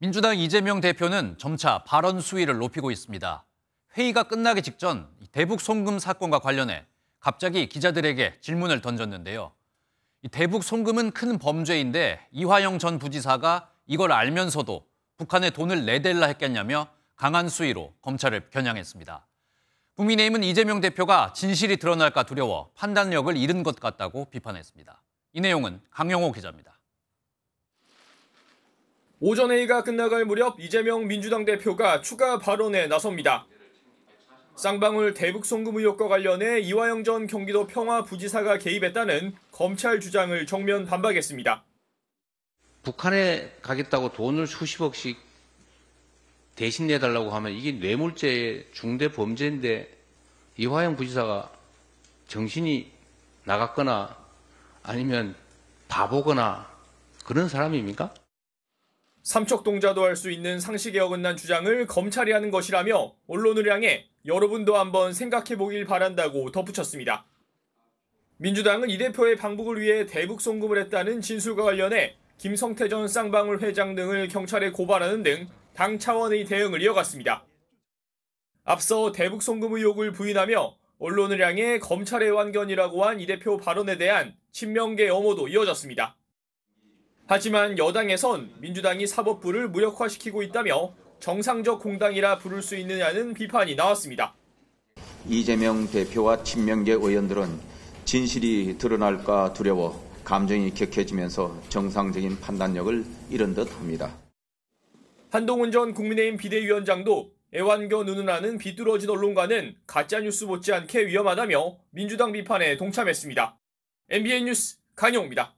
민주당 이재명 대표는 점차 발언 수위를 높이고 있습니다. 회의가 끝나기 직전 대북 송금 사건과 관련해 갑자기 기자들에게 질문을 던졌는데요. 대북 송금은 큰 범죄인데 이화영 전 부지사가 이걸 알면서도 북한에 돈을 내달라 했겠냐며 강한 수위로 검찰을 겨냥했습니다. 국민의힘은 이재명 대표가 진실이 드러날까 두려워 판단력을 잃은 것 같다고 비판했습니다. 이 내용은 강영호 기자입니다. 오전 회의가 끝나갈 무렵 이재명 민주당 대표가 추가 발언에 나섭니다. 쌍방울 대북 송금 의혹과 관련해 이화영 전 경기도 평화부지사가 개입했다는 검찰 주장을 정면 반박했습니다. 북한에 가겠다고 돈을 수십억씩 대신 내달라고 하면 이게 뇌물죄의 중대 범죄인데 이화영 부지사가 정신이 나갔거나 아니면 바보거나 그런 사람입니까? 삼척동자도 할 수 있는 상식에 어긋난 주장을 검찰이 하는 것이라며 언론을 향해 여러분도 한번 생각해 보길 바란다고 덧붙였습니다. 민주당은 이 대표의 방북을 위해 대북 송금을 했다는 진술과 관련해 김성태 전 쌍방울 회장 등을 경찰에 고발하는 등 당 차원의 대응을 이어갔습니다. 앞서 대북 송금 의혹을 부인하며 언론을 향해 검찰의 완견이라고 한 이 대표 발언에 대한 친명계 엄호도 이어졌습니다. 하지만 여당에선 민주당이 사법부를 무력화시키고 있다며 정상적 공당이라 부를 수 있느냐는 비판이 나왔습니다. 이재명 대표와 친명계 의원들은 진실이 드러날까 두려워 감정이 격해지면서 정상적인 판단력을 잃은 듯 합니다. 한동훈 전 국민의힘 비대위원장도 애완견 누누나는 비뚤어진 언론과는 가짜뉴스 못지않게 위험하다며 민주당 비판에 동참했습니다. MBN 뉴스 강영입니다.